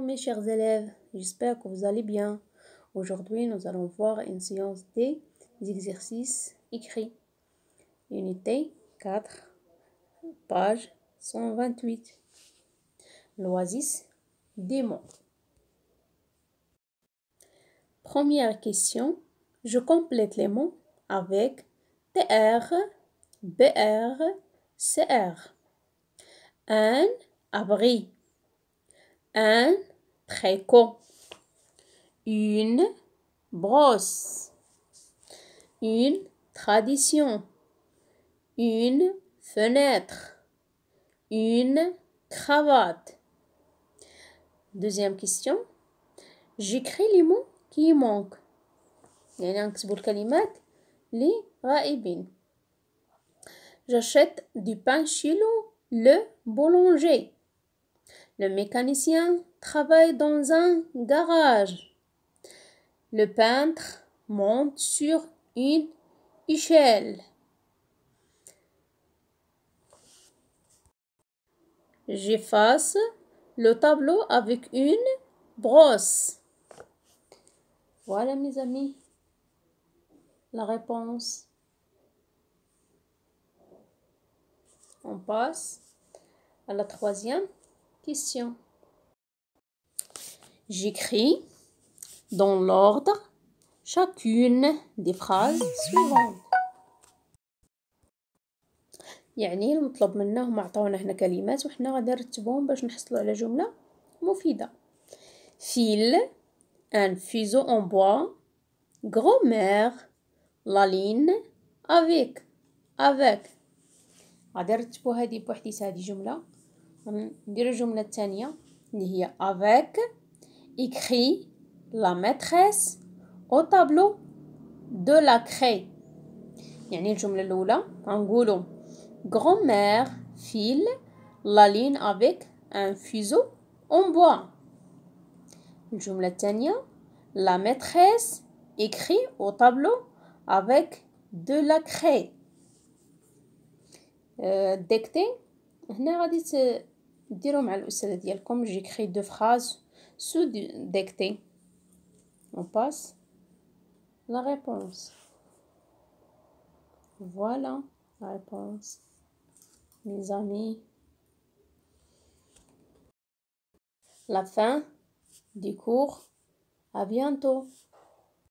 Mes chers élèves, j'espère que vous allez bien. Aujourd'hui, nous allons voir une séance des exercices écrits. Unité 4, page 128. L'oasis des mots. Première question. Je complète les mots avec TR, BR, CR. Un abri un tricot, une brosse, une tradition, une fenêtre, une cravate. Deuxième question. J'écris les mots qui manquent. les J'achète du pain chez le boulanger. Le mécanicien travaille dans un garage. Le peintre monte sur une échelle. J'efface le tableau avec une brosse. Voilà mes amis la réponse. On passe à la troisième question. J'écris dans l'ordre chacune des phrases suivantes. يعني المطلوب منا هما عطاونا هنا كلمات وحنا غادي نرتبهم باش نحصلوا على جمله مفيده فيل ان فيزو اون بوا grammaire لا لين افيك افيك غادي نرتبوا هذه بوحديتها هذه جمله نديرو الجملة الثانية اللي هي avec écrit la maîtresse au tableau de la craie يعني الجملة الأولى غنقولو grand-mère file la ligne avec un fuseau en bois الجملة الثانية la maîtresse écrit au tableau avec de la craie euh, on هنا غادي mal c'est le dire comme j'écris deux phrases sous dictée. on passe la réponse voilà la réponse mes amis la fin du cours à bientôt!